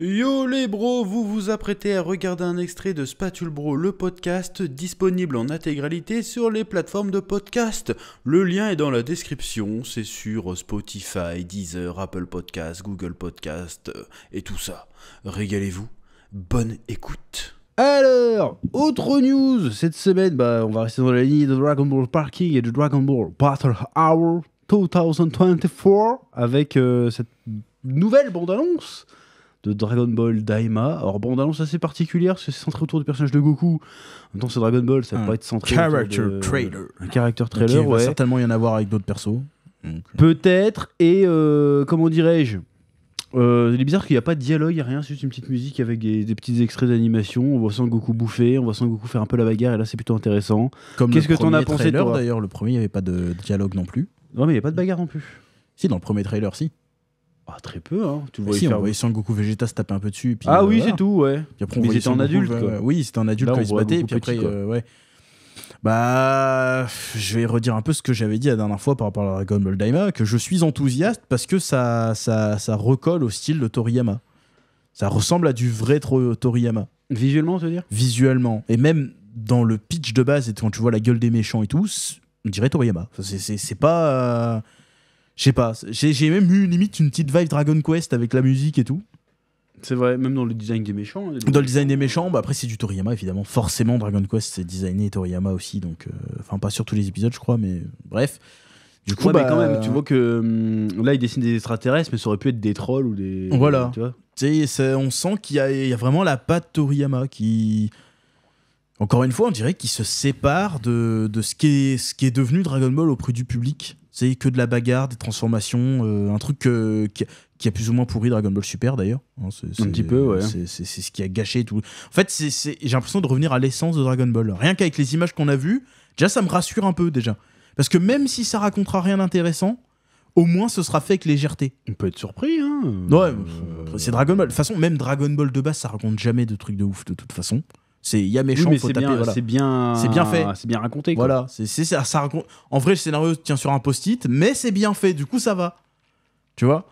Yo les bros, vous vous apprêtez à regarder un extrait de Spatule Bro, le podcast disponible en intégralité sur les plateformes de podcast. Le lien est dans la description, c'est sur Spotify, Deezer, Apple Podcast, Google Podcast euh, et tout ça. Régalez-vous, bonne écoute. Alors, autre news cette semaine, bah, on va rester dans la ligne de Dragon Ball Parking et de Dragon Ball Battle Hour 2024 avec euh, cette nouvelle bande-annonce de Dragon Ball Daima. Alors, bande annonce assez particulière, parce que c'est centré autour du personnage de Goku. En même c'est Dragon Ball, ça va pas être centré. Character trailer. Un character trailer, ouais. Il va certainement y en avoir avec d'autres persos. Euh. Peut-être, et euh, comment dirais-je euh, il est bizarre qu'il n'y a pas de dialogue, il n'y a rien, c'est juste une petite musique avec des, petits extraits d'animation. On voit sans Goku bouffer, on voit sans Goku faire un peu la bagarre, et là c'est plutôt intéressant. Qu'est-ce que t'en as pensé D'ailleurs, le premier, il n'y avait pas de dialogue non plus. Non, mais il n'y a pas de bagarre non plus. Si, dans le premier trailer, si. Ah, très peu, hein. Tu le bah, voyais si, on voyait Goku Vegeta se taper un peu dessus. ah oui, euh, c'est tout, ouais. Puis après, Mais c'était en adulte, quoi. oui, c'était en adulte quand il se battait, et puis après, euh, ouais. Bah, je vais redire un peu ce que j'avais dit la dernière fois par rapport à Dragon Ball Daima, que je suis enthousiaste parce que ça, ça, ça recolle au style de Toriyama. Ça ressemble à du vrai Toriyama. Visuellement, tu veux dire Visuellement. Et même dans le pitch de base, quand tu vois la gueule des méchants et tout, on dirait Toriyama. C'est pas. Euh, je sais pas, j'ai même eu limite une petite vibe Dragon Quest avec la musique et tout. C'est vrai, même dans le design des méchants. Hein, dans le design des méchants, bah après c'est du Toriyama évidemment. Forcément, Dragon Quest c'est designé Toriyama aussi, donc euh, enfin pas sur tous les épisodes je crois, mais bref. Du coup, bah, quand même, tu vois que hum, là ils dessinent des extraterrestres, mais ça aurait pu être des trolls ou des. Voilà. Tu on sent qu'il y, y, a vraiment la patte Toriyama qui. Encore une fois, on dirait qu'il se sépare de, ce, qui est, ce qui est devenu Dragon Ball auprès du public. C'est que de la bagarre, des transformations, euh, un truc euh, qui, a plus ou moins pourri Dragon Ball Super d'ailleurs. Hein, un petit peu, C'est ce qui a gâché tout. En fait, j'ai l'impression de revenir à l'essence de Dragon Ball. Rien qu'avec les images qu'on a vues, déjà ça me rassure un peu déjà. Parce que même si ça racontera rien d'intéressant, au moins ce sera fait avec légèreté. On peut être surpris, hein. Ouais, c'est Dragon Ball. De toute façon, même Dragon Ball de base, ça raconte jamais de trucs de ouf de toute façon. C'est il y a méchant, C'est bien, c'est bien fait, c'est bien raconté. Voilà, c'est ça, En vrai, le scénario tient sur un post-it, mais c'est bien fait. Du coup, ça va. Tu vois.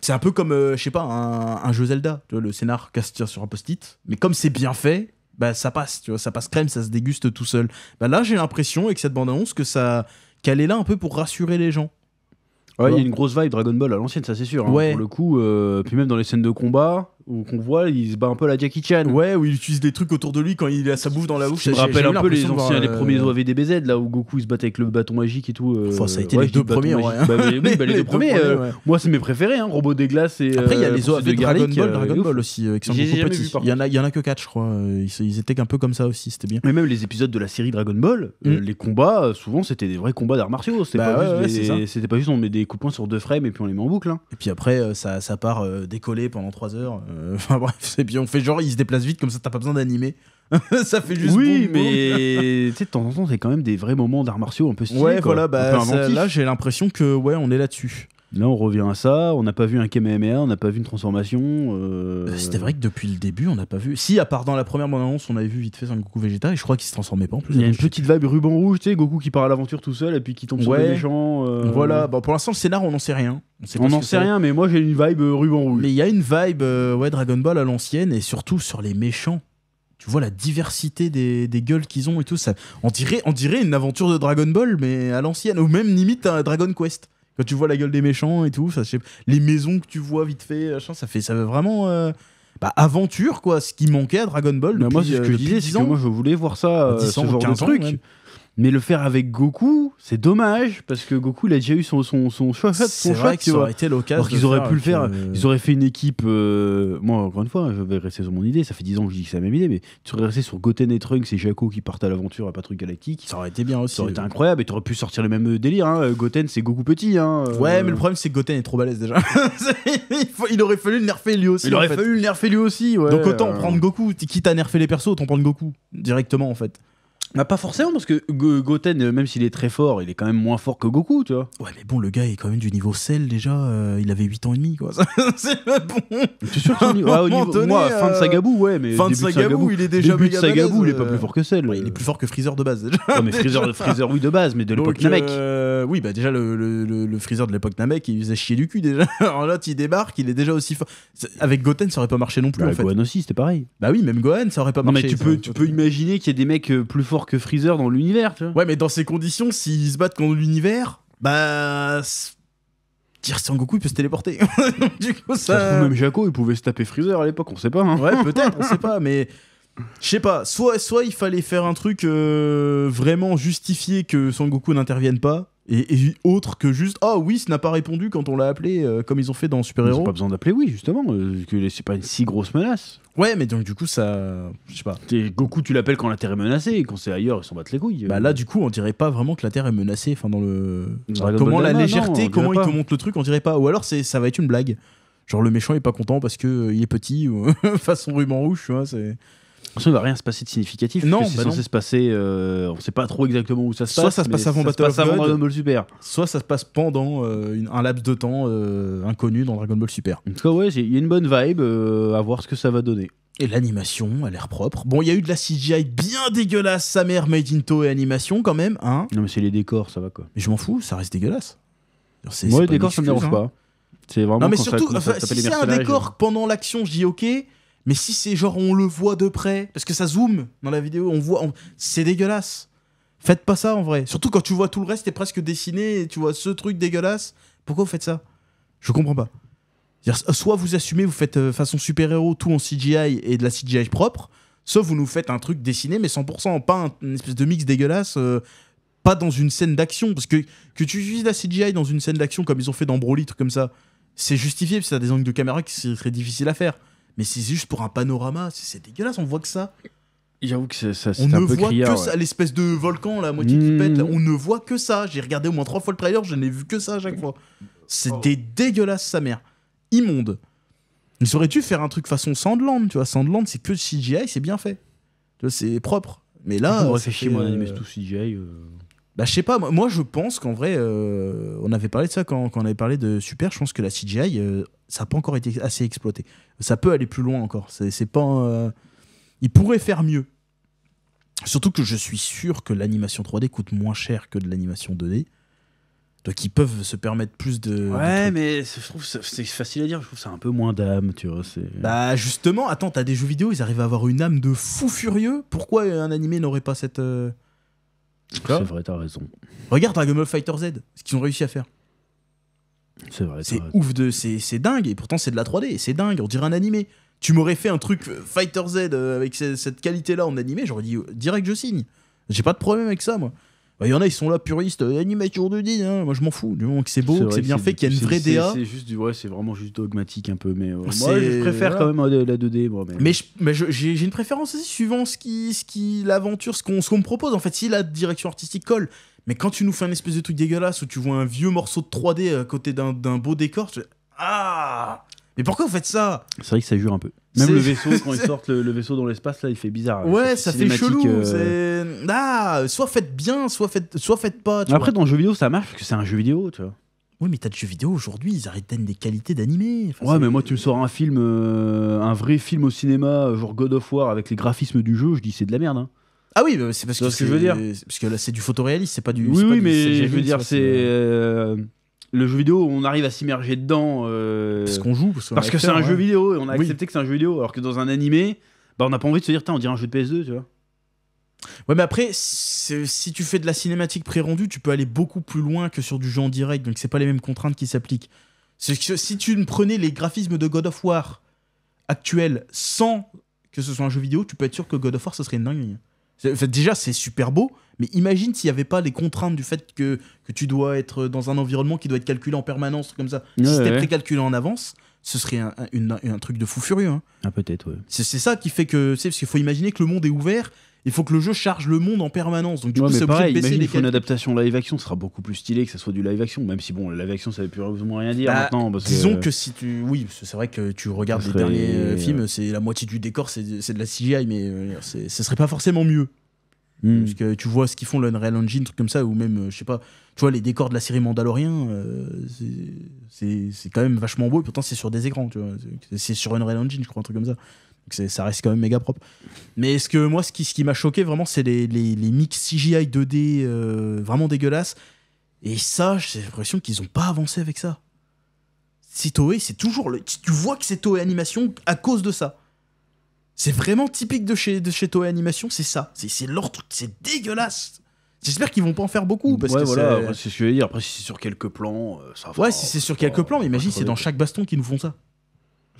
C'est un peu comme, euh, je sais pas, un, jeu Zelda. le scénar casse tient sur un post-it, mais comme c'est bien fait, bah ça passe. Tu vois, ça passe crème, ça se déguste tout seul. Bah, là, j'ai l'impression avec cette bande-annonce que ça, qu'elle est là un peu pour rassurer les gens. il y a une grosse vibe Dragon Ball à l'ancienne, ça c'est sûr. Hein, pour le coup, euh, puis même dans les scènes de combat, où qu'on voit, il se bat un peu à la Jackie Chan. Ouais, où il utilise des trucs autour de lui quand il a sa bouffe dans la bouche. Ça me rappelle un peu les anciens, les premiers euh, OAVDBZ, là où Goku il se battait avec le bâton magique et tout. Enfin, euh, ça a été les deux premiers, euh, ouais. Bah, les, deux premiers. Moi, c'est mes préférés, hein, Robot des Glaces et. Après, il y a les OAV de Dragon Ball, Dragon Ball aussi, qui sont petits. Il y en a, y en a que quatre, je crois. Ils étaient un peu comme ça aussi, c'était bien. Mais même les épisodes de la série Dragon Ball, mm. les combats, souvent c'était des vrais combats d'arts martiaux. Bah c'était pas juste on met des coups de poing sur deux frames et puis on les met en boucle. Hein. Et puis après, ça part décoller pendant 3 heures. Euh, enfin bref, et puis on fait genre, il se déplace vite, comme ça t'as pas besoin d'animer. ça fait juste oui mais tu sais de temps en temps c'est quand même des vrais moments d'arts martiaux un peu stylés ouais voilà bah, là j'ai l'impression que ouais on est là dessus Là, on revient à ça. On n'a pas vu un Kamehameha, on n'a pas vu une transformation. Euh, bah, c'était vrai que depuis le début, on n'a pas vu. Si, à part dans la première bande-annonce, on avait vu vite fait un Goku Vegeta et je crois qu'il se transformait pas en plus. Il y a une petite vibe ruban rouge, tu sais, Goku qui part à l'aventure tout seul et puis qui tombe sur des méchants euh. Voilà, pour l'instant, le scénar, on n'en sait rien. On n'en sait rien, mais moi j'ai une vibe euh, ruban rouge. Mais il y a une vibe ouais, Dragon Ball à l'ancienne et surtout sur les méchants tu vois la diversité des, gueules qu'ils ont et tout ça on dirait on dirait une aventure de Dragon Ball mais à l'ancienne ou même limite un Dragon Quest tu vois la gueule des méchants et tout, ça, les maisons que tu vois vite fait, ça fait, ça veut vraiment. Euh, bah, aventure quoi, ce qui manquait à Dragon Ball. moi, ce euh, que je disais, moi je voulais voir ça, bah, euh, ce genre de truc. Mais le faire avec Goku, c'est dommage parce que Goku, il a déjà eu son son choix C'est vrai ça aurait été l'occasion. qu'ils auraient pu le faire. Euh, ils auraient fait une équipe. Euh, moi, encore une fois, hein, je vais rester sur mon idée. Ça fait 10 ans que je dis que c'est la même idée, mais tu aurais resté sur Goten et Trunks et Jaco qui partent à l'aventure à Patrouille Galactique. Ça aurait été bien aussi. Ça aurait été euh. incroyable. Et tu aurais pu sortir les mêmes délires hein, Goten, c'est Goku petit. Hein, ouais, mais le problème, c'est que Goten est trop balèze déjà. il, aurait fallu le nerfer lui aussi. Il aurait fallu le nerfer lui aussi. Donc autant prendre Goku. Quitte à nerfer les persos, autant prendre Goku directement en fait. Bah pas forcément parce que Goten euh, même s'il est très fort, il est quand même moins fort que Goku, tu Ouais, mais bon, le gars est quand même du niveau Cell déjà, euh, il avait 8 ans et demi quoi. c'est bon. Tu sûr que au niveau moi fin de euh, Sagabou, ouais, mais fin de Sagabou, il est déjà début de Sagabou, il est pas plus fort que Cell il est plus fort que Freezer de base déjà. Non, mais Freezer, de Freezer oui de base, mais de l'époque Namek. oui, bah déjà le, le, le, Freezer de l'époque Namek, il faisait chier du cul déjà. Alors là, tu débarque, il est déjà aussi fort. Avec Goten, ça aurait pas marché non plus bah, en Gohan aussi, c'était pareil. Bah oui, même Gohan, ça aurait pas marché. Mais tu peux tu peux imaginer qu'il y a des mecs plus forts que Freezer dans l'univers, tu vois. Ouais, mais dans ces conditions, s'ils se battent contre l'univers, bah. Tire Goku il peut se téléporter. du coup, ça. même Jaco, il pouvait se taper Freezer à l'époque, on sait pas. Hein. Ouais, peut-être, on sait pas, mais. Je sais pas, soit, soit il fallait faire un truc euh, vraiment justifié que Son Goku n'intervienne pas, et, autre que juste ah oui, ce n'a pas répondu quand on l'a appelé euh, comme ils ont fait dans Super Hero. pas besoin d'appeler oui justement euh, que c'est pas une si grosse menace. Ouais mais donc du coup ça je sais pas. Goku tu l'appelles quand la Terre est menacée et quand c'est ailleurs ils s'en battent les couilles. Bah là du coup on dirait pas vraiment que la Terre est menacée enfin dans le comment la légèreté comment ils te montrent le truc on dirait pas ou alors c'est ça va être une blague genre le méchant est pas content parce que euh, il est petit ou façon ruban rouge tu vois c'est ça ne va rien se passer de significatif. Non, c'est bah censé se passer. Euh, on ne sait pas trop exactement où ça se passe. Soit ça se passe avant Battle of Dragon Ball Super. Soit ça se passe pendant euh, un laps de temps euh, inconnu dans Dragon Ball Super. En tout cas, ouais, il y a une bonne vibe à voir ce que ça va donner. Et l'animation a l'air propre. Bon, il y a eu de la CGI bien dégueulasse, sa mère Made in et animation quand même, hein. Non, mais c'est les décors, ça va quoi. Mais je m'en fous, ça reste dégueulasse. Moi, les décors, ça me dérange hein. pas. C'est vraiment. Non, mais surtout, si c'est un décor pendant l'action, je dis ok. Mais si c'est genre on le voit de près, parce que ça zoome dans la vidéo, on voit, c'est dégueulasse. Faites pas ça en vrai. Surtout quand tu vois tout le reste, est presque dessiné tu vois ce truc dégueulasse. Pourquoi vous faites ça Je comprends pas. Soit vous assumez, vous faites euh, façon super-héros tout en CGI et de la CGI propre, soit vous nous faites un truc dessiné mais 100%, pas une espèce de mix dégueulasse, euh, pas dans une scène d'action. Parce que que tu utilises la CGI dans une scène d'action comme ils ont fait dans Broly, truc comme ça, c'est justifié parce que a des angles de caméra qui très difficile à faire mais c'est juste pour un panorama, c'est dégueulasse, on voit que ça. J'avoue que ça, ça c'est un peu On ne voit que ça, l'espèce de volcan, la moitié qui pète, mmh. on ne voit que ça. J'ai regardé au moins trois fois le trailer, je n'ai vu que ça à chaque fois. C'était oh. dégueulasse, sa mère. Immonde. Mais saurais-tu faire un truc façon Sandland, tu vois Sandland, c'est que CGI, c'est bien fait. C'est propre. Mais là... Euh, c'est chier, tout euh, CGI... Euh. Bah, je sais pas, moi je pense qu'en vrai, euh, on avait parlé de ça quand, on avait parlé de Super, je pense que la CGI, euh, ça n'a pas encore été assez exploité. Ça peut aller plus loin encore. C'est pas. Ils euh, il pourrait faire mieux. Surtout que je suis sûr que l'animation 3D coûte moins cher que de l'animation 2D. Donc ils peuvent se permettre plus de. Ouais, mais je trouve c'est facile à dire. Je trouve ça un peu moins d'âme, tu vois. Bah justement, attends, t'as des jeux vidéo, ils arrivent à avoir une âme de fou furieux. Pourquoi un animé n'aurait pas cette c'est vrai, t'as raison. Regarde un Ball Fighter Z, ce qu'ils ont réussi à faire. C'est ouf de, c'est dingue et pourtant c'est de la 3D, c'est dingue, on dirait un animé. Tu m'aurais fait un truc euh, Fighter Z euh, avec cette qualité-là en animé, j'aurais dit euh, direct je signe. J'ai pas de problème avec ça moi bah, y en a, ils sont là puristes, euh, animature de d hein. moi je m'en fous, du moment que c'est beau, que c'est bien fait, qu'il y a une vraie DA. C'est juste ouais, c'est vraiment juste dogmatique un peu, mais euh, moi je préfère quand même euh, la 2D. mais, j'ai une préférence aussi suivant ce qui, ce qui l'aventure, ce qu'on me propose. En fait, si la direction artistique colle, mais quand tu nous fais un espèce de truc dégueulasse où tu vois un vieux morceau de 3D à côté d'un beau décor, tu ah mais pourquoi vous faites ça C'est vrai que ça jure un peu. Même le vaisseau, quand ils sortent le, vaisseau dans l'espace, là, il fait bizarre. Hein. Ouais, ça fait chelou. Euh. Ah, soit faites bien, soit faites, soit faites pas. Tu Après, dans le jeu vidéo, ça marche parce que c'est un jeu vidéo, tu vois. Oui, mais t'as de jeux vidéo aujourd'hui, ils arrêtent d'être des qualités d'animé. ouais, mais moi, tu me sors un film, euh, un vrai film au cinéma, genre God of War, avec les graphismes du jeu, je dis c'est de la merde. Hein. Ah oui, c'est parce que, que je veux dire. Parce que là, c'est du photoréaliste, c'est pas du. Oui, oui, mais je veux dire, c'est le jeu vidéo, on arrive à s'immerger dedans. Euh, parce qu'on joue. Parce, que c'est un jeu vidéo et on a accepté que c'est un jeu vidéo. Alors que dans un animé, bah, on n'a pas envie de se dire, on dirait un jeu de PS2, tu vois. Ouais, mais après, si tu fais de la cinématique pré-rendue, tu peux aller beaucoup plus loin que sur du jeu en direct. Donc, c'est pas les mêmes contraintes qui s'appliquent. Si tu prenais les graphismes de God of War actuels sans que ce soit un jeu vidéo, tu peux être sûr que God of War, ce serait une déjà, c'est super beau, mais imagine s'il n'y avait pas les contraintes du fait que, tu dois être dans un environnement qui doit être calculé en permanence, comme ça. si c'était précalculé en avance, ce serait un, truc de fou furieux. Hein. Ah, peut-être, C'est ça qui fait que. C'est parce qu'il faut imaginer que le monde est ouvert il faut que le jeu charge le monde en permanence. Donc du coup, c'est obligé de baisser Il faut une adaptation live action, ce sera beaucoup plus stylé que ça soit du live action, même si bon, live action ça veut plus rien dire bah, disons que... si tu, oui, c'est vrai que tu regardes les derniers euh, films, euh, c'est la moitié du décor, c'est de la CGI, mais euh, ce serait pas forcément mieux. Hmm. Parce que tu vois ce qu'ils font, l'Unreal Engine, truc comme ça, ou même, euh, je sais pas, tu vois les décors de la série Mandalorian, c'est quand même vachement beau, pourtant c'est sur des écrans, tu vois. C'est sur Unreal Engine, je crois, un truc comme ça ça reste quand même méga propre. Mais ce que moi, ce qui, ce qui m'a choqué vraiment, c'est les, mix CGI 2D euh, vraiment dégueulasses. Et ça, j'ai l'impression qu'ils n'ont pas avancé avec ça. C'est Toei, c'est toujours le. Tu vois que c'est Toei Animation à cause de ça. C'est vraiment typique de chez, de Toei Animation, c'est ça. C'est leur truc, c'est dégueulasse. J'espère qu'ils vont pas en faire beaucoup parce ouais, que voilà, c'est ce que je veux dire. Après, si c'est sur quelques plans, euh, ça. Va, ouais, si c'est sur quelques plans, imagine, c'est dans chaque baston qu'ils nous font ça.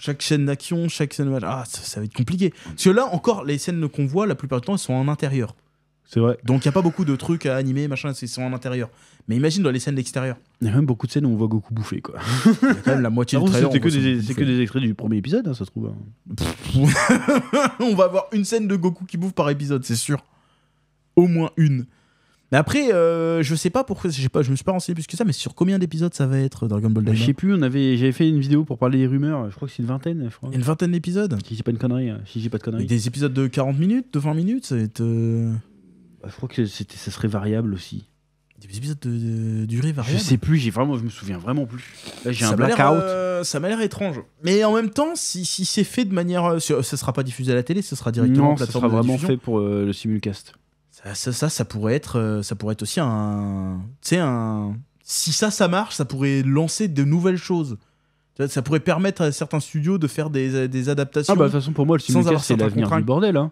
Chaque scène d'action, chaque scène. Ah, ça, va être compliqué. Parce que là, encore, les scènes qu'on voit, la plupart du temps, elles sont en intérieur. C'est vrai. Donc il n'y a pas beaucoup de trucs à animer, machin, elles sont en intérieur. Mais imagine dans les scènes d'extérieur. Il y a même beaucoup de scènes où on voit Goku bouffer, quoi. Il y a quand même la moitié du trailer. C'est que, des, que des extraits du premier épisode, hein, ça se trouve. Hein. on va avoir une scène de Goku qui bouffe par épisode, c'est sûr. Au moins une. Mais après, je euh, je sais pas pourquoi, je pas, je me suis pas renseigné plus que ça, mais sur combien d'épisodes ça va être Dragon Ball Z Je sais plus, on avait, j'avais fait une vidéo pour parler des rumeurs, je crois que c'est une vingtaine, je crois. Une vingtaine d'épisodes Si j'ai pas une connerie, hein, si j'ai pas de conneries. des épisodes de 40 minutes, de 20 minutes, ça va être, euh, je crois que c'était, ça serait variable aussi. Des épisodes de, durée variable Je sais plus, j'ai vraiment, je me souviens vraiment plus. Là, j'ai un blackout. Euh, ça m'a l'air étrange. Mais en même temps, si, c'est fait de manière. Ça sera pas diffusé à la télé, ce sera directement non, ça sera vraiment fait pour le simulcast. Ça, ça, ça, pourrait être, euh, ça pourrait être aussi un, tu sais, un. Si ça, ça marche, ça pourrait lancer de nouvelles choses. Ça pourrait permettre à certains studios de faire des, adaptations. Ah bah de toute façon pour moi le simulcast c'est l'avenir du bordel. Hein.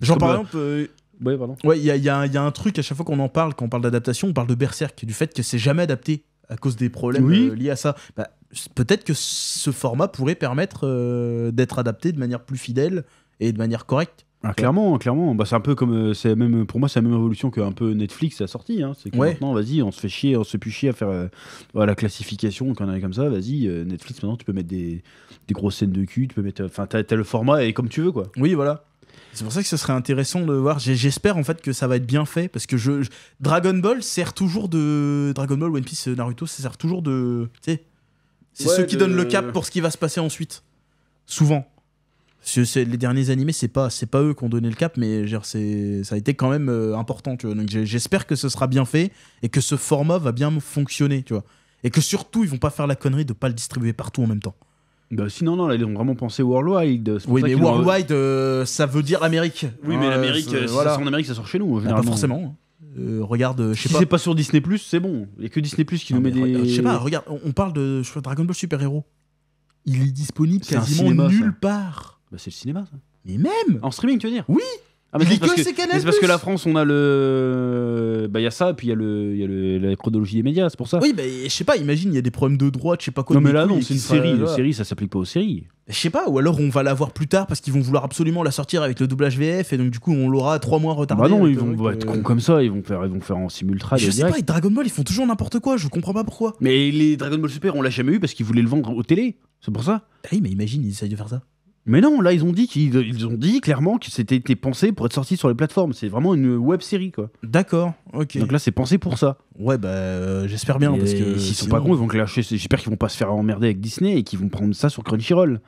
Genre par bah, exemple. Euh, ouais, Ouais, il y a, y a, un truc à chaque fois qu'on en parle, quand on parle d'adaptation, on parle de Berserk, du fait que c'est jamais adapté à cause des problèmes euh, liés à ça. Bah, Peut-être que ce format pourrait permettre d'être adapté de manière plus fidèle et de manière correcte. Ah, clairement, clairement. Bah, c'est un peu comme. Euh, c'est même, pour moi, c'est la même évolution qu'un peu Netflix a sorti. Hein. C'est que maintenant, vas-y, on se fait chier, on se fait plus chier à faire euh, la classification on truc comme ça. Vas-y, euh, Netflix, maintenant, tu peux mettre des, des, grosses scènes de cul, tu peux mettre. Enfin, t'as, le format et comme tu veux, quoi. Oui, voilà. C'est pour ça que ce serait intéressant de voir. J'espère en fait que ça va être bien fait parce que je, Dragon Ball sert toujours de Dragon Ball, One Piece, Naruto, ça sert toujours de. Tu sais, c'est ceux qui donnent le cap pour ce qui va se passer ensuite. Souvent les derniers animés, c'est pas, c'est pas eux qui ont donné le cap, mais c'est, ça a été quand même euh, important, tu vois. Donc j'espère que ce sera bien fait et que ce format va bien fonctionner, tu vois. Et que surtout, ils vont pas faire la connerie de pas le distribuer partout en même temps. Bah, sinon, non, là, ils ont vraiment pensé worldwide. Oui, mais euh, worldwide, euh, ça veut dire Amérique. Oui, mais l'Amérique, si ça sort en Amérique, ça sort chez nous, ah, Pas forcément. Hein. regarde, je sais si pas. c'est pas sur Disney Plus, c'est bon. Il y a que Disney Plus qui nous met des. Je sais pas, regarde, on, parle de Dragon Ball Super Hero. Il est disponible quasiment nulle part. Bah, c'est le cinéma, ça. Mais même En streaming, tu veux dire Oui ah, mais c'est parce, que, parce que la France, on a le. Bah, il y a ça, puis il y a, le, y a la chronologie des médias, c'est pour ça. Oui, bah, je sais pas, imagine, il y a des problèmes de droite, je sais pas quoi. Non, mais là, non, c'est une série. Une série, ça s'applique pas aux séries. Je sais pas, ou alors on va la voir plus tard parce qu'ils vont vouloir absolument la sortir avec le doublage VF et donc du coup on l'aura trois mois retardé. Bah non, ils vont être euh. cons comme ça, ils vont faire, ils vont faire en simultra. Je sais pas, les Dragon Ball ils font toujours n'importe quoi, je comprends pas pourquoi. Mais les Dragon Ball Super on l'a jamais eu parce qu'ils voulaient le vendre aux télé, c'est pour ça. Bah oui, mais imagine, ils essayent de faire ça. Mais non, là, ils ont dit ont dit clairement que c'était pensé pour être sorti sur les plateformes. C'est vraiment une web série, quoi. D'accord, ok. Donc là, c'est pensé pour ça. Ouais, bah, euh, j'espère bien. parce que sont pas cons, ils vont J'espère qu'ils vont pas se faire emmerder avec Disney et qu'ils vont prendre ça sur Crunchyroll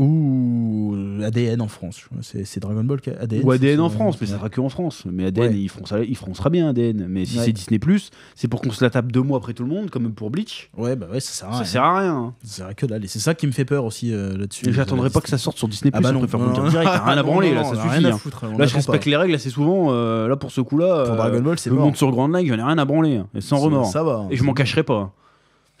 ou ADN en France. C'est Dragon Ball ADN. Ou ADN en France, mais ça sera que en France. Mais ADN, Il ils, feront ça, bien ADN. Mais si c'est Disney c'est pour qu'on se la tape deux mois après tout le monde, comme pour Bleach. Ouais, bah ouais, ça sert à rien. Hein. Ça sert à rien. Ça sert que Et c'est ça qui me fait peur aussi euh, là-dessus. J'attendrais pas que ça sorte sur Disney ah bah on direct. rien à branler là, ça suffit. à hein. Là, je respecte les règles assez souvent. Euh, là, pour ce coup-là, pour euh, Dragon Ball, c'est monde sur Grand Line, j'en ai rien à branler. Hein, et sans remords. Ça va. Et je m'en cacherai pas.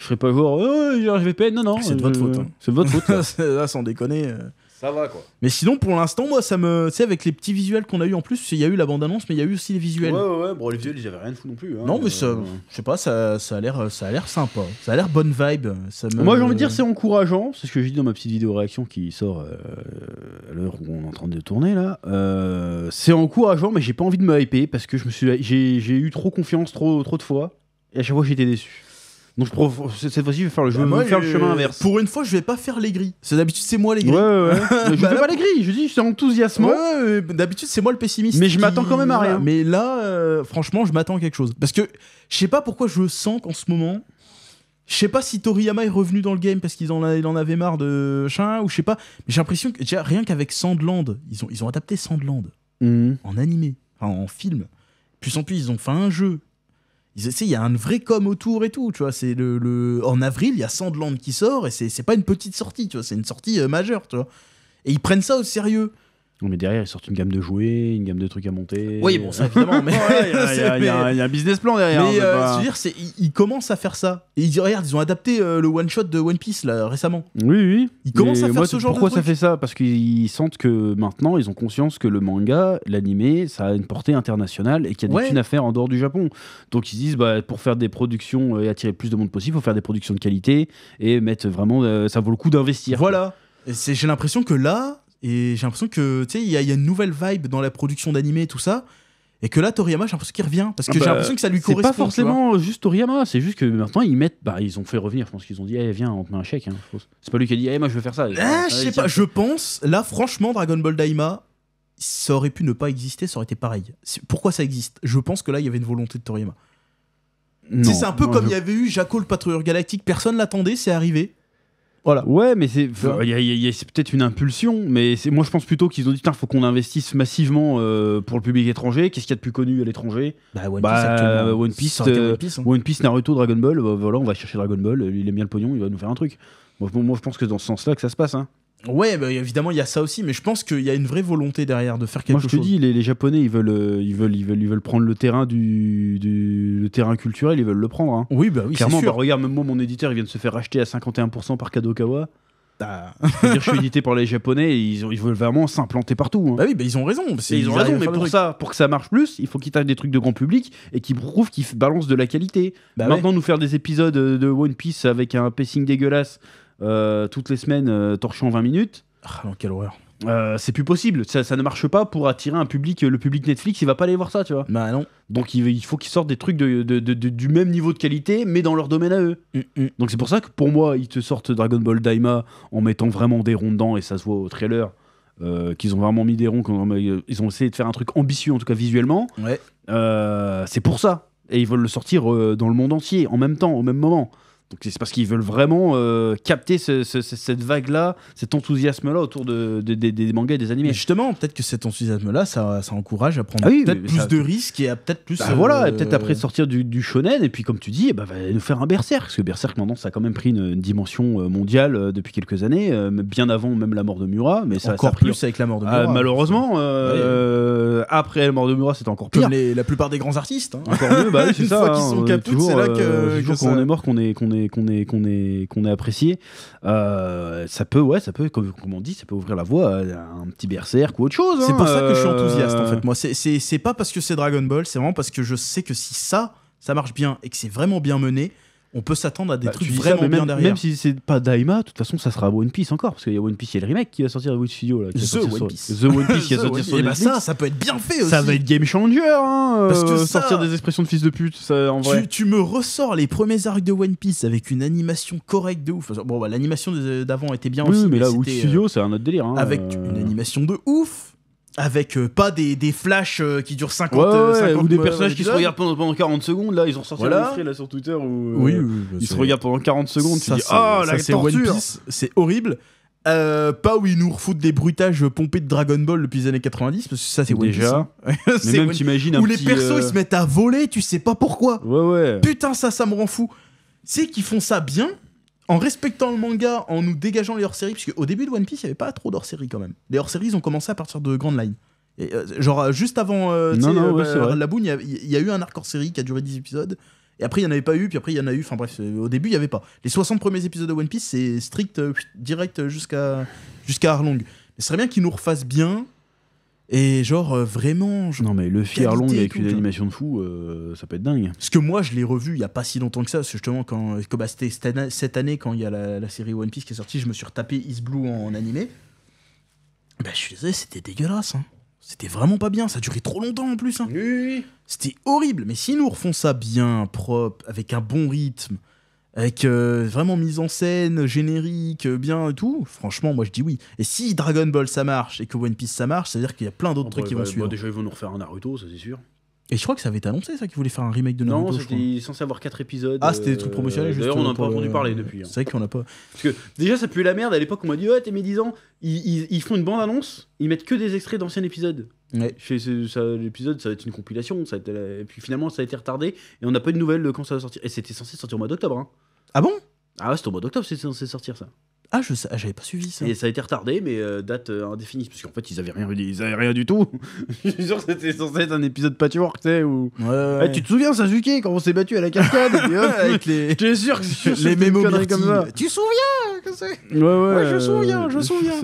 Je serais pas genre, je vais VPN, non, non. C'est de votre euh, faute. Hein. C'est de votre faute. là. sans déconner. Euh. Ça va quoi. Mais sinon, pour l'instant, moi, ça me. Tu sais, avec les petits visuels qu'on a eu en plus, il y a eu la bande-annonce, mais il y a eu aussi les visuels. ouais, ouais. Bon, les visuels j'avais rien de fou non plus. Hein. Non, mais ça, euh, je sais pas, ça, ça a l'air, ça a l'air sympa. Ça a l'air bonne vibe. Ça Moi, j'ai envie de dire, c'est encourageant. C'est ce que j'ai dit dans ma petite vidéo réaction qui sort à l'heure où on est en train de tourner là. c'est encourageant, mais j'ai pas envie de me hyper parce que je me suis, j'ai, j'ai eu trop confiance trop, trop de fois. Et à chaque fois, j'étais déçu. Donc cette fois-ci, je vais faire le, bah, chemin inverse. Pour une fois, je vais pas faire les gris. C'est d'habitude c'est moi les gris. je bah, fais pas les gris. Je dis, c'est enthousiasmant. d'habitude c'est moi le pessimiste. Mais je m'attends quand même à rien. Mais là, euh, franchement, je m'attends à quelque chose. Parce que je sais pas pourquoi je sens qu'en ce moment, je sais pas si Toriyama est revenu dans le game parce qu'il en, avait marre de chien ou je sais pas. Mais j'ai l'impression que rien qu'avec Sandland, ils ont, ils ont adapté Sandland mmh. en animé, en film. Puis en plus, ils ont fait un jeu ils il y a un vrai com autour et tout, tu vois. C'est le, en avril, il y a Sandland qui sort et c'est pas une petite sortie, tu vois. C'est une sortie euh, majeure, tu vois. Et ils prennent ça au sérieux. Mais derrière, ils sortent une gamme de jouets, une gamme de trucs à monter. Oui, bon, ça évidemment, mais il y, a un business plan derrière. Mais dire, hein, c'est euh, ils, commencent à faire ça. Et ils regarde, ils ont adapté euh, le one shot de One Piece là récemment. Oui, oui. Ils commencent à faire ce genre de Pourquoi ça fait ça Parce qu'ils sentent que maintenant, ils ont conscience que le manga, l'animé, ça a une portée internationale et qu'il y a des affaire en dehors du Japon. Donc ils disent, bah, pour faire des productions euh, et attirer plus de monde possible, il faut faire des productions de qualité et mettre vraiment, ça vaut le coup d'investir. Voilà. J'ai l'impression que là, et j'ai l'impression que, tu sais, il y, a une nouvelle vibe dans la production d'animé et tout ça. Et que là, Toriyama, j'ai l'impression qu'il revient. Parce que ah j'ai bah, l'impression que ça lui correspond. C'est pas forcément juste Toriyama, c'est juste que maintenant ils mettent. Bah, ils ont fait revenir, je pense qu'ils ont dit, eh, viens, on te met un chèque. Hein, c'est pas lui qui a dit, eh, moi je veux faire ça. Ah, je sais pas, je pense, là, franchement, Dragon Ball Daima, ça aurait pu ne pas exister, ça aurait été pareil. Pourquoi ça existe Je pense que là, il y avait une volonté de Toriyama. C'est un peu comme il y avait eu Jaco le patrouilleur galactique, personne l'attendait, c'est arrivé. Voilà. Ouais, mais c'est peut-être une impulsion, mais moi je pense plutôt qu'ils ont dit putain, faut qu'on investisse massivement euh, pour le public étranger. Qu'est-ce qu'il y a de plus connu à l'étranger bah, One Piece, Naruto, Dragon Ball. Euh, voilà, on va chercher Dragon Ball. Il aime bien le pognon, il va nous faire un truc. Moi, je pense que dans ce sens-là que ça se passe. Hein. Ouais, bah, évidemment, il y a ça aussi, mais je pense qu'il y a une vraie volonté derrière de faire quelque chose. Moi, je te dis, les, Japonais, euh, ils veulent, ils veulent, ils veulent, prendre le terrain du, le terrain culturel, ils veulent le prendre. Hein. Oui, bah oui, clairement. Sûr. Bah, regarde, même moi, mon éditeur, il vient de se faire racheter à 51% par Kadokawa. Ah. -dire, je suis édité par les Japonais, ils, veulent vraiment s'implanter partout. Hein. Bah oui, ils ont raison. Ils, ont raison, mais pour ça, pour que ça marche plus, il faut qu'ils tagent des trucs de grand public et qu'ils prouvent qu'ils balancent de la qualité. Bah Maintenant, nous faire des épisodes euh, de One Piece avec un pacing dégueulasse euh, toutes les semaines euh, torchant 20 minutes. Ah, quelle horreur. Euh, c'est plus possible. Ça, ne marche pas pour attirer un public. Le public Netflix, il va pas aller voir ça, tu vois. Bah non. Donc il, faut qu'ils sortent des trucs du même niveau de qualité, mais dans leur domaine à eux. Mm, mm. Donc c'est pour ça que pour moi, ils te sortent Dragon Ball Daima en mettant vraiment des ronds dedans, et ça se voit au trailer. qu'ils ont vraiment mis des ronds, ils ont essayé de faire un truc ambitieux en tout cas visuellement. Ouais. c'est pour ça. Et ils veulent le sortir dans le monde entier, en même temps, au même moment. Donc c'est parce qu'ils veulent vraiment euh, capter cette vague-là, cet enthousiasme-là autour de, des mangas et des animés. justement, peut-être que cet enthousiasme-là, ça, encourage à prendre ah peut-être plus de risques et à peut-être plus. Bah voilà, et peut-être euh, après sortir du, du, shonen, et puis comme tu dis, bah, va nous faire un berserk. Parce que berserk, maintenant, ça a quand même pris une, dimension euh, mondiale depuis quelques années, bien avant même la mort de Murat. Mais ça, encore plus avec la mort de ah, Murat. malheureusement, après la mort de Murat, c'était encore pire. Comme la plupart des grands artistes. Hein. Encore mieux, bah, c'est ça. Une fois hein. qu'ils sont c'est là que. qu'on est mort, qu'on est qu'on ait, qu'on est qu'on apprécié, euh, ça peut, ouais, ça peut, comme, on dit, ça peut ouvrir la voie à un petit berserk ou autre chose. c'est pour hein, ça que je suis euh. enthousiaste en fait. Moi, c'est pas parce que c'est Dragon Ball, c'est vraiment parce que je sais que si ça, ça marche bien et que c'est vraiment bien mené, on peut s'attendre à des bah, trucs vraiment bien derrière. Même si c'est pas Daima, de toute façon, ça sera One Piece encore, parce qu'il y a One Piece, et le remake qui va sortir de Witch Studio. Là, The, One Piece. The One Piece. qui va sortir sur Et eh bah ben ça, ça peut être bien fait aussi. Ça va être game changer, hein, euh, parce que sortir des expressions de fils de pute, ça, en vrai. Tu, me ressors les premiers arcs de One Piece avec une animation correcte de ouf. Bon, bah, l'animation euh, d'avant était bien oui, aussi. mais là, Witch euh, Studio, c'est un autre délire. Hein, avec une animation de ouf avec euh, pas des, des flashs euh, qui durent 50, secondes euh, ou des personnages qui se regardent pendant, 40 secondes là ils ont ressorti la sur Twitter où bah ils se regardent pendant 40 secondes ah, ça, la c'est c'est horrible pas où ils nous refoutent des bruitages pompés de Dragon Ball depuis les années 90, parce que ça c'est déjà. Hein. c'est Piece, même t'imagines Où les persos ils se mettent à voler, tu sais pas pourquoi. Putain, ça, ça me rend fou. C'est qu'ils font ça bien, en respectant le manga, en nous dégageant les hors-séries, puisque au début de One Piece, il n'y avait pas trop d'hors-séries quand même. Les hors-séries, ont commencé à partir de Grand Line. Et, euh, genre, euh, juste avant euh, la il y, a eu un arc hors-série qui a duré 10 épisodes. Et après, il n'y en avait pas eu, puis après, il y en a eu. Enfin bref, au début, il n'y avait pas. Les 60 premiers épisodes de One Piece, c'est strict, direct jusqu'à jusqu'à Arlong. ce serait bien qu'ils nous refassent bien et genre, euh, vraiment. Non, mais le fier long avec une animation de fou, euh, ça peut être dingue. Parce que moi, je l'ai revu il n'y a pas si longtemps que ça, justement, quand, bah, c'était cette année- quand il y a la, série One Piece qui est sortie, je me suis retapé Is Blue en, animé. Bah, je suis désolé, c'était dégueulasse. Hein. C'était vraiment pas bien, ça durait trop longtemps en plus. Hein. C'était horrible, mais s'ils nous refont ça bien, propre, avec un bon rythme, avec euh, vraiment mise en scène, générique, euh, bien et tout, franchement, moi je dis oui. Et si Dragon Ball ça marche et que One Piece ça marche, c'est-à-dire qu'il y a plein d'autres ah, trucs bah, qui vont bah, suivre. Bah, déjà, ils vont nous refaire un Naruto, ça c'est sûr. Et je crois que ça avait été annoncé, ça, qu'ils voulaient faire un remake de Naruto. Non, c'était censé avoir 4 épisodes. Ah, c'était des trucs euh, promotionnels, justement. D'ailleurs, on n'a pas entendu parler depuis. Hein. C'est vrai qu'on n'a pas. Parce que déjà, ça pue la merde. À l'époque, on m'a dit, ouais, t'es médisant. Ils, ils, font une bande-annonce, ils mettent que des extraits d'anciens épisodes. Ouais. L'épisode, ça va être une compilation. et puis finalement, ça a été retardé. Et on n'a pas de nouvelles de quand ça va sortir. Et c'était censé sortir au mois d'octobre. Hein. Ah bon Ah ouais, c'était au mois d'octobre, c'était censé sortir ça. Ah, je j'avais pas suivi ça. Et ça a été retardé, mais euh, date euh, indéfinie. Parce qu'en fait, ils avaient rien, ils avaient rien du tout. je suis sûr que c'était censé être un épisode patchwork, tu sais. Eh, ouais, tu te souviens, Sasuke, quand on s'est battu à la cascade et, sûr que une connerie comme ça. Tu te souviens Ouais, ouais. je me euh, souviens, je me souviens.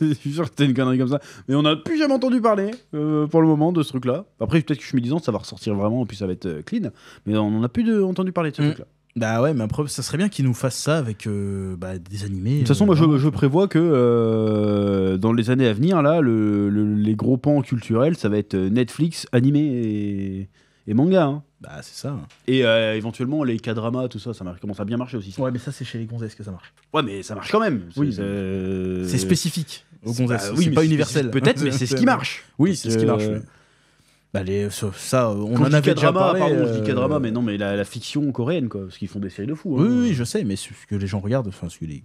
je suis sûr que c'était une connerie comme ça. Mais on n'a plus jamais entendu parler, pour le moment, de ce truc-là. Après, peut-être que je me disant, ça va ressortir vraiment, et puis ça va être clean. Mais on n'a a plus de... entendu parler de ce mm. truc-là. Bah ouais, mais après, ça serait bien qu'ils nous fassent ça avec euh, bah, des animés. De toute euh, façon, moi, je, prévois que euh, dans les années à venir, là, les gros pans culturels, ça va être Netflix, animé et, et manga. Hein. Bah, c'est ça. Et éventuellement, les K-dramas, tout ça, ça commence à bien marcher aussi. Ouais, mais ça, c'est chez les gonzesses que ça marche. Ouais, mais ça marche quand même. Oui, c'est spécifique aux gonzesses. oui, c'est pas universel. Peut-être, mais c'est ce qui marche. Oui, c'est ce qui marche. Bah les, ça, euh, on en avait déjà drama, parlé. Pardon, je K-drama, euh, mais non, mais la, fiction coréenne, quoi, parce qu'ils font des séries de fous. Hein. Oui, oui, je sais, mais ce que les gens regardent, enfin, ce que les,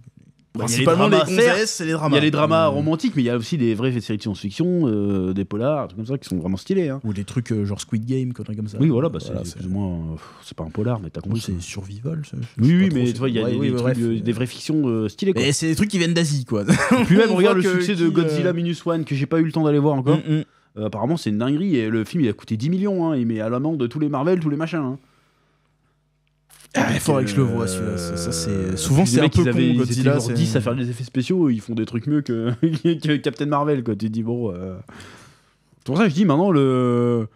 bah, Principalement les, gonzesses c'est les dramas. Il y a les dramas euh, romantiques, mais il y a aussi des vraies séries de science-fiction, des polars, des trucs comme ça, qui sont vraiment stylés. Hein. Ou des trucs genre Squid Game, trucs comme ça. Oui, voilà, bah, c'est plus ou moins. c'est pas un polar, mais t'as compris. C'est survival, ça. Oui, oui, mais tu vois, il y a des, des, vraies fictions stylées. Quoi. Et c'est des trucs qui viennent d'Asie, quoi. Et puis même, on regarde le succès de Godzilla Minus One, que j'ai pas eu le temps d'aller voir encore. Mm, mm. Euh, apparemment, c'est une dinguerie. Et le film, il a coûté 10 millions. Hein. Il met à l'amende tous les Marvel, tous les machins. il hein. ah, faudrait que je le vois celui-là. Euh, souvent, c'est un peu con. ils étaient 10 à faire des effets spéciaux. Ils font des trucs mieux que, Captain Marvel. Quoi. Tu dis, bon. Euh. pour ça je dis maintenant, le...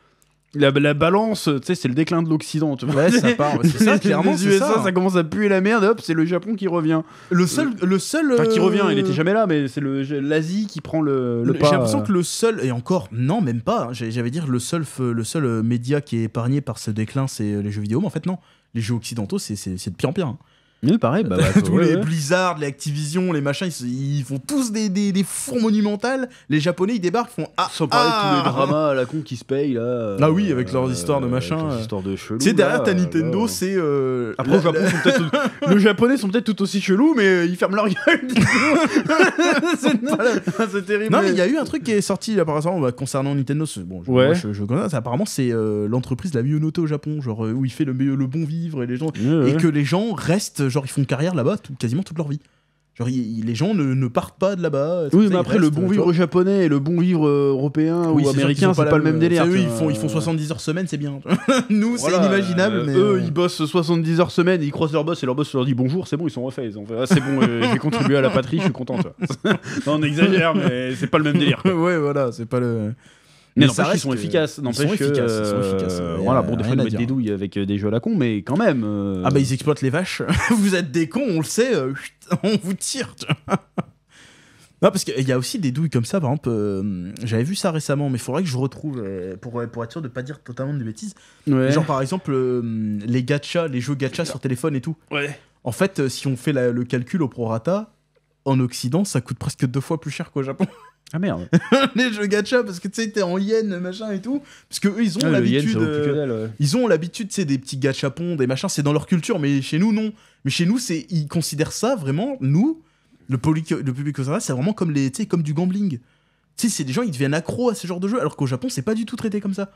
La, balance, tu sais, c'est le déclin de l'Occident. ouais, ça part. C'est ça, clairement. ça. ça. commence à puer la merde. Hop, c'est le Japon qui revient. Le seul, euh, le seul. Enfin, qui euh, revient. Il était jamais là, mais c'est l'Asie qui prend le, le, pas. J'ai l'impression euh. que le seul et encore, non, même pas. Hein, j'allais J'avais dire le seul, le seul média qui est épargné par ce déclin, c'est les jeux vidéo, mais en fait non. Les jeux occidentaux, c'est de pire en pire. Hein. Oui, pareil. Bah, bah tous les blizzards Blizzard, les Activision, les machins, ils, font tous des, des, fours monumentales. Les Japonais, ils débarquent, font ah. Sans parler ah, de tous les ah. à la con qui se payent là. Ah oui, avec leurs euh, histoires de machin. histoire euh. histoires de chelou. Euh, c'est derrière t'as Nintendo, c'est. Après, le Japonais sont peut-être tout aussi chelous, mais ils ferment leur gueule. c'est terrible. Non, mais il y a eu un truc qui est sorti là, par exemple, bah, concernant Nintendo. Bon, je, ouais. je, connais Apparemment, c'est l'entreprise la mieux notée au Japon, genre où il fait le, le bon vivre et les gens. et que les gens restent genre ils font carrière là-bas tout, quasiment toute leur vie. Genre, les gens ne, ne, partent pas de là-bas. Oui, mais après, le bon euh, vivre japonais et le bon vivre euh, européen ou américain, c'est pas, le même euh, délire. Eux, ils font, ils font 70 heures semaine, c'est bien. Nous, c'est inimaginable. eux, ils bossent 70 heures semaine, ils croisent leur boss et leur boss leur dit bonjour, c'est bon, ils sont refaits. fait, ah, c'est bon, j'ai contribué à la patrie, je suis content. non, on exagère, mais c'est pas le même délire. ouais, voilà, c'est pas le. Mais, ça sont efficaces. voilà, bon, des fois, ils mettent des douilles avec euh, des jeux à la con, mais quand même. Euh. Ah, bah, ils exploitent les vaches. vous êtes des cons, on le sait. Euh, on vous tire. tu vois. non, parce qu'il y a aussi des douilles comme ça. Par exemple, j'avais vu ça récemment, mais il faudrait que je retrouve pour, pour être sûr de ne pas dire totalement des bêtises. Genre, par exemple, les gachas, les jeux gachas sur téléphone et tout. Ouais. En fait, si on fait le calcul au prorata, en Occident, ça coûte presque deux fois plus cher qu'au Japon. Ah merde. les jeux gacha parce que tu sais t'es en yen machin et tout parce que ah, euh, ils ont l'habitude ils ont l'habitude c'est des petits gachapons des machins c'est dans leur culture mais chez nous non mais chez nous c'est ils considèrent ça vraiment nous le public le public c'est vraiment comme les comme du gambling tu sais c'est des gens ils deviennent accros à ce genre de jeu alors qu'au Japon c'est pas du tout traité comme ça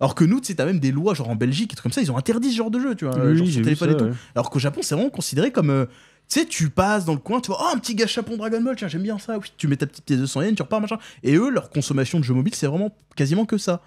alors que nous, tu sais, t'as même des lois, genre en Belgique, et trucs comme ça, ils ont interdit ce genre de jeu, tu vois, sur téléphone et tout. Alors qu'au Japon, c'est vraiment considéré comme. Euh, tu sais, tu passes dans le coin, tu vois, oh, un petit gâchapon Dragon Ball, tiens, j'aime bien ça. tu mets ta petite pièce de 100 yens, tu repars, machin. Et eux, leur consommation de jeux mobiles, c'est vraiment quasiment que ça.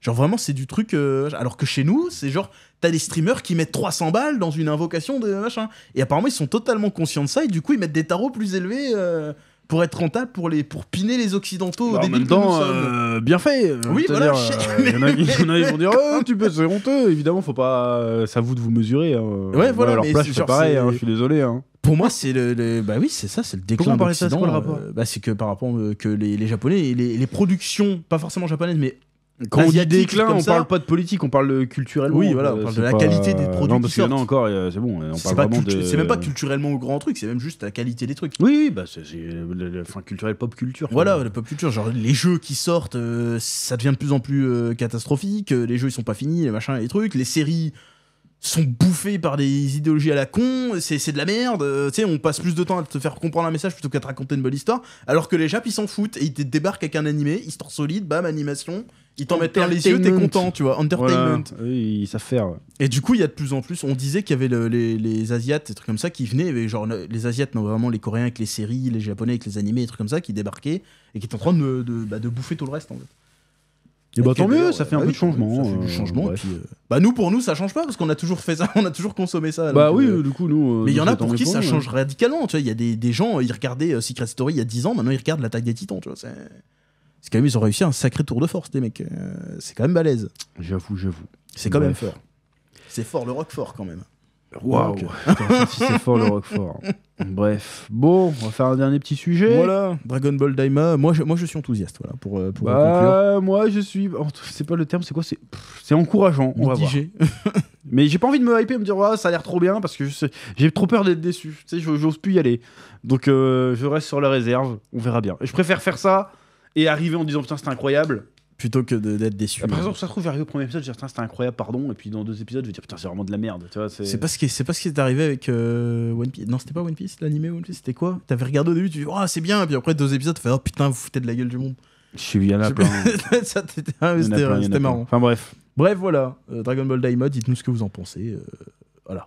Genre vraiment, c'est du truc. Euh, alors que chez nous, c'est genre, t'as des streamers qui mettent 300 balles dans une invocation de machin. Et apparemment, ils sont totalement conscients de ça et du coup, ils mettent des tarots plus élevés. Euh, pour être rentable, pour, les, pour piner les Occidentaux. Bah, en même temps, euh, bien fait. Oui, voilà. Il y en a qui vont dire oh, tu peux, c'est honteux. Évidemment, faut pas. ça vous de vous mesurer. Hein. Ouais, voilà. voilà c'est pareil, hein, je suis désolé. Hein pour moi, c'est le, Bah oui, c'est ça, c'est le déclin de C'est euh, bah, C'est que par rapport euh, que les, Japonais, les, productions, pas forcément japonaises, mais quand on dit déclin, on parle pas de politique, on parle culturellement. Oui, voilà, euh, on parle de la qualité des produits. Non, parce qu'il y en a encore, c'est bon. On parle de. C'est même pas culturellement au grand truc, c'est même juste la qualité des trucs. Oui, bah c'est culturel, pop culture. Voilà, la pop culture, genre les jeux qui sortent, ça devient de plus en plus catastrophique. Les jeux ils sont pas finis, les machins, les trucs, les séries sont bouffés par des idéologies à la con, c'est de la merde, euh, tu sais, on passe plus de temps à te faire comprendre un message plutôt qu'à te raconter une bonne histoire, alors que les Japs, ils s'en foutent, et ils te débarquent avec un animé, histoire solide, bam, animation, ils t'en mettent plein les yeux, t'es content, tu vois, entertainment. ils savent faire, Et du coup, il y a de plus en plus, on disait qu'il y avait les, les, Asiates, des trucs comme ça, qui venaient, genre, les Asiates, non, vraiment, les Coréens avec les séries, les Japonais avec les animés, des trucs comme ça, qui débarquaient, et qui étaient en train de, de bah, bouffer tout le reste, en fait. Eh bah, Et bah tant mieux, ça fait un bah peu de changement. du euh, changement. Euh, bah nous, pour nous, ça change pas parce qu'on a toujours fait ça, on a toujours consommé ça. Bah oui, euh, du coup, nous. Mais il y en a pour qui ça change radicalement. Tu il y a des, gens, ils regardaient Secret Story il y a 10 ans, maintenant ils regardent l'attaque des titans. Tu vois, c'est quand même, ils ont réussi un sacré tour de force, les mecs. C'est quand même balèze. J'avoue, j'avoue. C'est quand même fort. C'est fort, le rock fort quand même. Waouh Si c'est fort le Roquefort. Bref, bon, on va faire un dernier petit sujet. Voilà, Dragon Ball Daima. Moi, je, moi, je suis enthousiaste, voilà, pour, euh, pour bah, conclure. Moi, je suis. Oh, c'est pas le terme, c'est quoi C'est encourageant. On Mais j'ai pas envie de me hyper et me dire, ça a l'air trop bien, parce que j'ai trop peur d'être déçu. Tu sais, j'ose plus y aller. Donc, euh, je reste sur la réserve. On verra bien. Je préfère faire ça et arriver en disant, putain, c'est incroyable, plutôt que d'être déçu. par exemple, ça se trouve, arrivé au premier épisode, j'ai c'était incroyable, pardon, et puis dans deux épisodes, je vais dire putain, c'est vraiment de la merde. C'est pas, ce qui est, pas ce qui est arrivé avec euh, One Piece. Non, c'était pas One Piece, l'animé One Piece, c'était quoi T'avais regardé au début, tu dis, oh, c'est bien, et puis après deux épisodes, tu fais, oh putain, vous foutez de la gueule du monde. Je suis bien là, C'était ah, marrant. Enfin bref. Bref, voilà, euh, Dragon Ball mode dites-nous ce que vous en pensez. Euh, voilà.